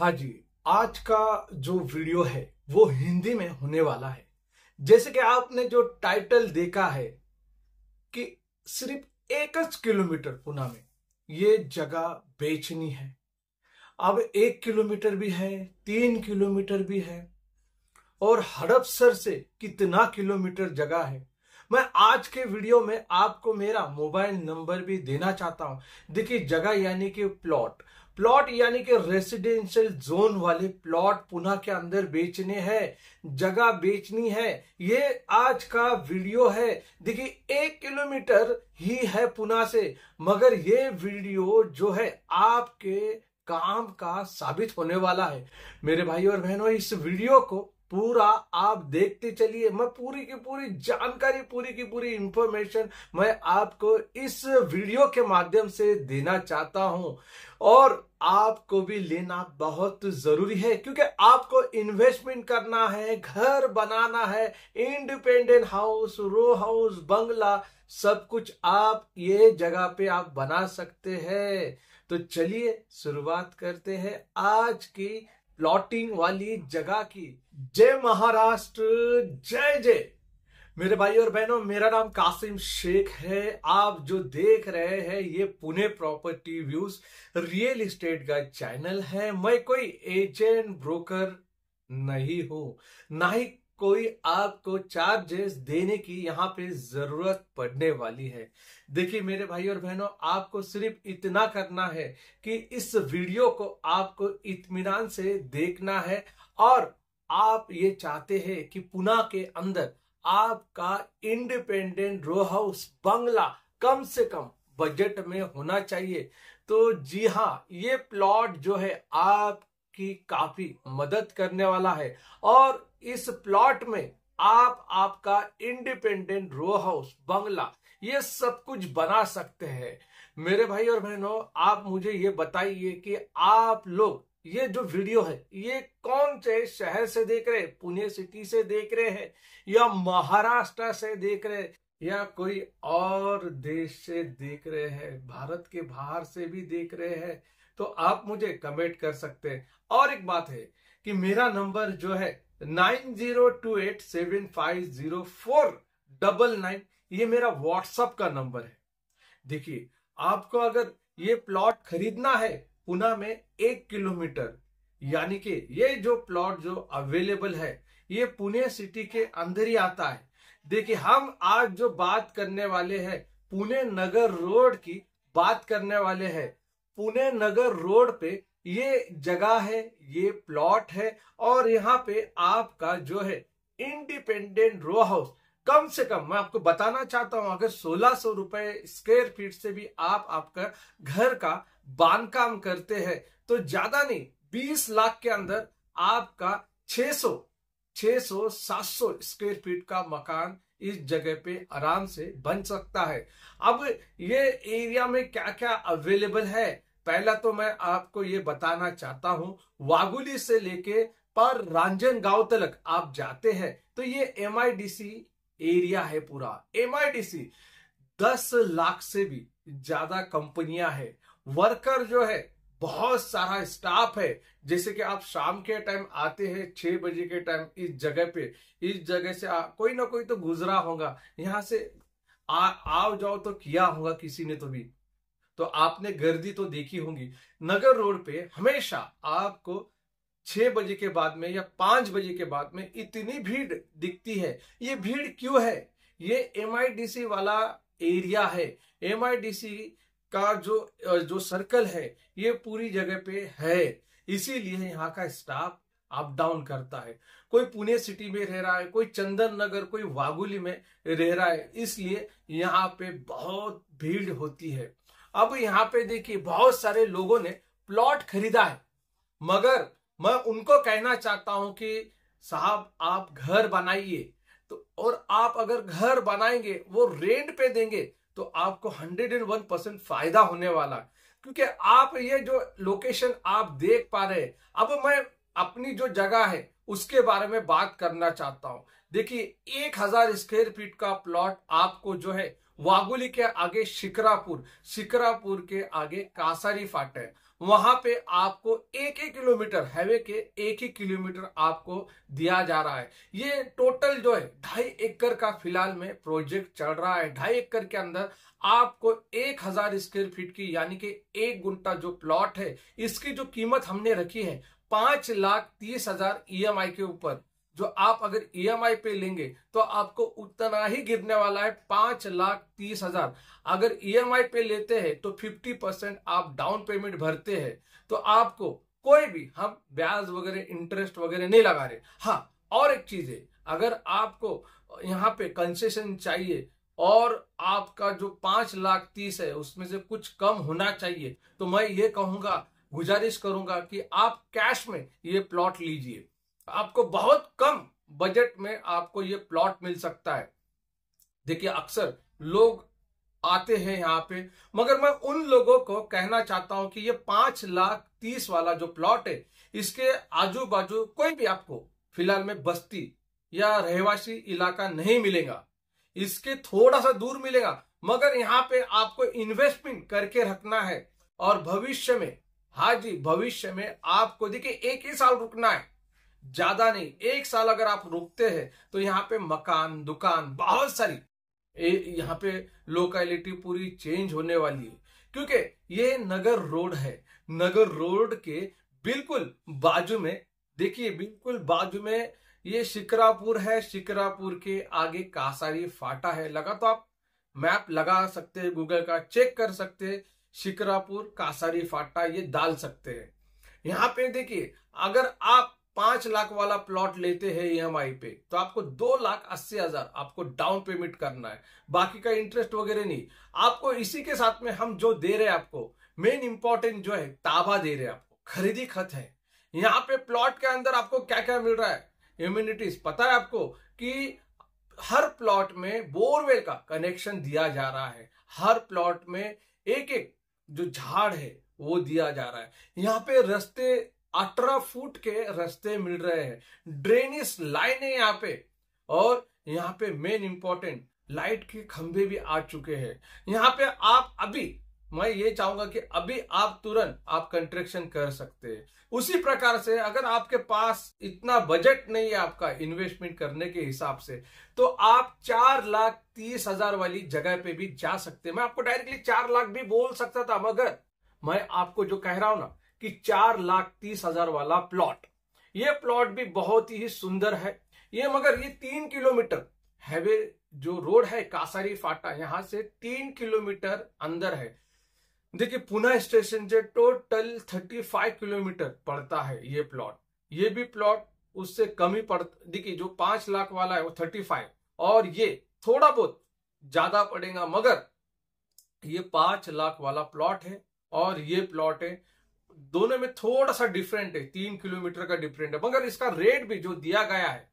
हाँ जी आज का जो वीडियो है वो हिंदी में होने वाला है जैसे कि आपने जो टाइटल देखा है कि सिर्फ एक किलोमीटर पुणे में ये जगह बेचनी है अब एक किलोमीटर भी है तीन किलोमीटर भी है और हड़पसर से कितना किलोमीटर जगह है मैं आज के वीडियो में आपको मेरा मोबाइल नंबर भी देना चाहता हूं देखिए जगह यानी कि प्लॉट प्लॉट यानी कि रेसिडेंशियल जोन वाले प्लॉट पुनः के अंदर बेचने हैं जगह बेचनी है ये आज का वीडियो है देखिए एक किलोमीटर ही है पुनः से मगर ये वीडियो जो है आपके काम का साबित होने वाला है मेरे भाई और बहनों इस वीडियो को पूरा आप देखते चलिए मैं पूरी की पूरी जानकारी पूरी की पूरी इंफॉर्मेशन मैं आपको इस वीडियो के माध्यम से देना चाहता हूं और आपको भी लेना बहुत जरूरी है क्योंकि आपको इन्वेस्टमेंट करना है घर बनाना है इंडिपेंडेंट हाउस रो हाउस बंगला सब कुछ आप ये जगह पे आप बना सकते हैं तो चलिए शुरुआत करते हैं आज की प्लॉटिंग वाली जगह की जय महाराष्ट्र जय जय मेरे भाई और बहनों मेरा नाम कासिम शेख है आप जो देख रहे हैं ये Pune property views real estate का चैनल है मैं कोई एजेंट ब्रोकर नहीं हूं ना ही कोई आपको चार्जेस देने की यहाँ पे जरूरत पड़ने वाली है देखिए मेरे भाई और बहनों आपको सिर्फ इतना करना है कि इस वीडियो को आपको इतमान से देखना है और आप ये चाहते हैं कि पुना के अंदर आपका इंडिपेंडेंट रो हाउस बंगला कम से कम बजट में होना चाहिए तो जी हाँ ये प्लॉट जो है आपकी काफी मदद करने वाला है और इस प्लॉट में आप आपका इंडिपेंडेंट रो हाउस बंगला ये सब कुछ बना सकते हैं मेरे भाई और बहनों आप मुझे ये बताइए कि आप लोग ये जो वीडियो है ये कौन से शहर से देख रहे पुणे सिटी से देख रहे हैं या महाराष्ट्र से देख रहे या कोई और देश से देख रहे हैं भारत के बाहर से भी देख रहे हैं तो आप मुझे कमेंट कर सकते हैं और एक बात है कि मेरा नंबर जो है nine zero two eight seven five zero four double nine ये मेरा व्हाट्सअप का नंबर है देखिए आपको अगर ये प्लॉट खरीदना है पुना में एक किलोमीटर यानी कि ये जो प्लॉट जो अवेलेबल है ये पुणे सिटी के अंदर ही आता है देखिए हम आज जो बात करने वाले हैं पुणे नगर रोड की बात करने वाले हैं पुणे नगर रोड पे ये जगह है ये प्लॉट है और यहाँ पे आपका जो है इंडिपेंडेंट रो हाउस कम से कम मैं आपको बताना चाहता हूं अगर सोलह सौ रुपए स्क्वायर फीट से भी आप आपका घर का काम करते हैं तो ज्यादा नहीं बीस लाख के अंदर आपका 600 600 700 स्क्वायर फीट का मकान इस जगह पे आराम से बन सकता है अब ये एरिया में क्या क्या अवेलेबल है पहला तो मैं आपको ये बताना चाहता हूँ वागुली से लेके पर रंजन गांव तक आप जाते हैं तो ये एम एरिया है पूरा एम आई डी सी दस लाख से भी ज्यादा कंपनियां है वर्कर जो है बहुत सारा स्टाफ है जैसे कि आप शाम के टाइम आते हैं छह बजे के टाइम इस जगह पे इस जगह से आ, कोई ना कोई तो गुजरा होगा यहाँ से आ, आओ जाओ तो किया होगा किसी ने तो भी तो आपने गर्दी तो देखी होगी नगर रोड पे हमेशा आपको छह बजे के बाद में या पांच बजे के बाद में इतनी भीड़ दिखती है ये भीड़ क्यों है ये एम वाला एरिया है एम का जो जो सर्कल है ये पूरी जगह पे है इसीलिए यहाँ का स्टाफ अप डाउन करता है कोई पुणे सिटी में रह रहा है कोई चंदन नगर कोई वागुली में रह रहा है इसलिए यहाँ पे बहुत भीड़ होती है अब यहाँ पे देखिए बहुत सारे लोगों ने प्लॉट खरीदा है मगर मैं उनको कहना चाहता हूं कि साहब आप घर बनाइए तो और आप अगर घर बनाएंगे वो रेंट पे देंगे तो आपको हंड्रेड एंड वन परसेंट फायदा होने वाला क्योंकि आप ये जो लोकेशन आप देख पा रहे अब मैं अपनी जो जगह है उसके बारे में बात करना चाहता हूं देखिए एक हजार स्क्वेयर फीट का प्लॉट आपको जो है वागुली के आगे शिकरापुर शिकरापुर के आगे कासारी फाटे वहां पे आपको एक एक किलोमीटर हाईवे के एक ही किलोमीटर आपको दिया जा रहा है ये टोटल जो है ढाई एकड़ का फिलहाल में प्रोजेक्ट चल रहा है ढाई एकड़ के अंदर आपको एक हजार स्क्वेयर फीट की यानी कि एक गुंटा जो प्लॉट है इसकी जो कीमत हमने रखी है पांच लाख तीस हजार ई e के ऊपर जो आप अगर ई e पे लेंगे तो आपको उतना ही गिरने वाला है पांच लाख तीस हजार अगर ई e पे लेते हैं तो फिफ्टी परसेंट आप डाउन पेमेंट भरते हैं तो आपको कोई भी हम ब्याज वगैरह इंटरेस्ट वगैरह नहीं लगा रहे हाँ और एक चीज है अगर आपको यहाँ पे कंसेशन चाहिए और आपका जो पांच लाख तीस है उसमें से कुछ कम होना चाहिए तो मैं ये कहूंगा गुजारिश करूंगा कि आप कैश में ये प्लॉट लीजिए आपको बहुत कम बजट में आपको ये प्लॉट मिल सकता है देखिए अक्सर लोग आते हैं यहां पे मगर मैं उन लोगों को कहना चाहता हूं कि ये पांच लाख तीस वाला जो प्लॉट है इसके आजू बाजू कोई भी आपको फिलहाल में बस्ती या रहवासी इलाका नहीं मिलेगा इसके थोड़ा सा दूर मिलेगा मगर यहाँ पे आपको इन्वेस्टमेंट करके रखना है और भविष्य में हाँ जी भविष्य में आपको देखिए एक ही साल रुकना है ज्यादा नहीं एक साल अगर आप रुकते हैं तो यहाँ पे मकान दुकान बहुत सारी यहाँ पे लोकेलिटी पूरी चेंज होने वाली है क्योंकि ये नगर रोड है नगर रोड के बिल्कुल बाजू में देखिए बिल्कुल बाजू में ये शिकरापुर है शिकरापुर के आगे कासारी फाटा है लगा तो आप मैप लगा सकते हैं गूगल का चेक कर सकते हैं शिकरापुर कासारी फाटा ये डाल सकते हैं यहाँ पे देखिए अगर आप पांच लाख वाला प्लॉट लेते हैं ई e पे तो आपको दो लाख अस्सी हजार आपको डाउन पेमेंट करना है बाकी का इंटरेस्ट वगैरह नहीं आपको इसी के साथ में हम जो दे रहे हैं आपको मेन इंपॉर्टेंट जो है ताबा दे रहे हैं आपको खरीदी खत है यहाँ पे प्लॉट के अंदर आपको क्या क्या मिल रहा है इम्यूनिटीज पता है आपको कि हर प्लॉट में बोरवेल का कनेक्शन दिया जा रहा है हर प्लॉट में एक एक जो झाड़ है वो दिया जा रहा है यहाँ पे रस्ते अठारह फुट के रास्ते मिल रहे हैं ड्रेनेज लाइन है यहाँ पे और यहाँ पे मेन इंपॉर्टेंट लाइट के खंभे भी आ चुके हैं यहाँ पे आप अभी मैं ये चाहूंगा कि अभी आप तुरंत आप कंस्ट्रक्शन कर सकते हैं उसी प्रकार से अगर आपके पास इतना बजट नहीं है आपका इन्वेस्टमेंट करने के हिसाब से तो आप चार लाख तीस हजार वाली जगह पे भी जा सकते हैं मैं आपको डायरेक्टली चार लाख भी बोल सकता था मगर मैं आपको जो कह रहा हूं ना कि चार लाख तीस हजार वाला प्लॉट ये प्लॉट भी बहुत ही सुंदर है ये मगर ये तीन किलोमीटर हैवे जो रोड है कासारी फाटा यहां से तीन किलोमीटर अंदर है देखिए पुना स्टेशन से टोटल थर्टी फाइव किलोमीटर पड़ता है ये प्लॉट ये भी प्लॉट उससे कम ही पड़ देखिए जो पांच लाख वाला है वो थर्टी फाइव और ये थोड़ा बहुत ज्यादा पड़ेगा मगर ये पांच लाख वाला प्लॉट है और ये प्लॉट है दोनों में थोड़ा सा डिफरेंट है तीन किलोमीटर का डिफरेंट है मगर इसका रेट भी जो दिया गया है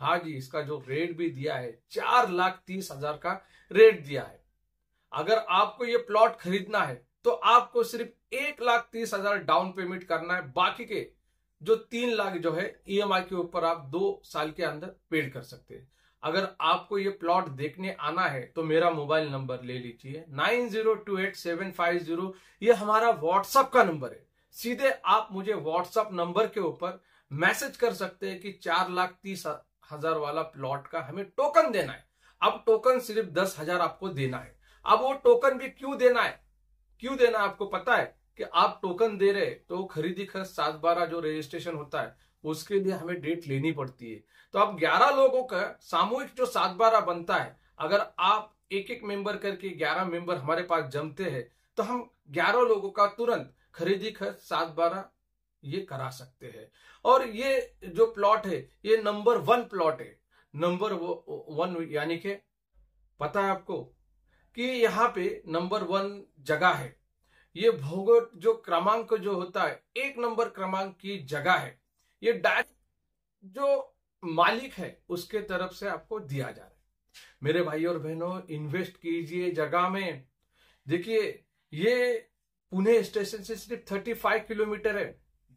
हाँ जी इसका जो रेट भी दिया है चार लाख तीस हजार का रेट दिया है अगर आपको ये प्लॉट खरीदना है तो आपको सिर्फ एक लाख तीस हजार डाउन पेमेंट करना है बाकी के जो तीन लाख जो है ईएमआई e के ऊपर आप दो साल के अंदर पेड कर सकते हैं अगर आपको ये प्लॉट देखने आना है तो मेरा मोबाइल नंबर ले लीजिए nine zero two eight seven five zero हमारा व्हाट्सएप का नंबर है सीधे आप मुझे व्हाट्सएप नंबर के ऊपर मैसेज कर सकते हैं कि चार लाख तीस हजार वाला प्लॉट का हमें टोकन देना है अब टोकन सिर्फ दस हजार आपको देना है अब वो टोकन भी क्यों देना है क्यों देना है आपको पता है कि आप टोकन दे रहे तो खरीदी खर्च सात बारह जो रजिस्ट्रेशन होता है उसके लिए हमें डेट लेनी पड़ती है तो आप ग्यारह लोगों का सामूहिक जो सात बारह बनता है अगर आप एक एक मेंबर करके ग्यारह मेंबर हमारे पास जमते हैं तो हम ग्यारह लोगों का तुरंत खरीदी खर्च सात बारह ये करा सकते हैं और ये जो प्लॉट है ये नंबर वन प्लॉट है नंबर वन यानी के पता है आपको कि यहाँ पे नंबर वन जगह है ये भौगोट जो क्रमांक जो होता है एक नंबर क्रमांक की जगह है ये डायरेक्ट जो मालिक है उसके तरफ से आपको दिया जा रहा है मेरे भाई और बहनों इन्वेस्ट कीजिए जगह में देखिए ये पुणे स्टेशन से सिर्फ थर्टी फाइव किलोमीटर है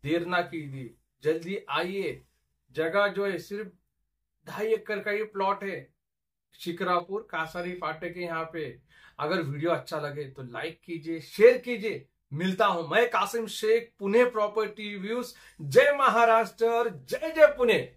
देर ना कीजिए जल्दी आइए जगह जो है सिर्फ ढाई एकड़ का ये प्लॉट है शिकरापुर कासारी फाटे के यहाँ पे अगर वीडियो अच्छा लगे तो लाइक कीजिए शेयर कीजिए मिलता हूं मैं कासिम शेख पुणे प्रॉपर्टी व्यूज जय महाराष्ट्र जय जय पुणे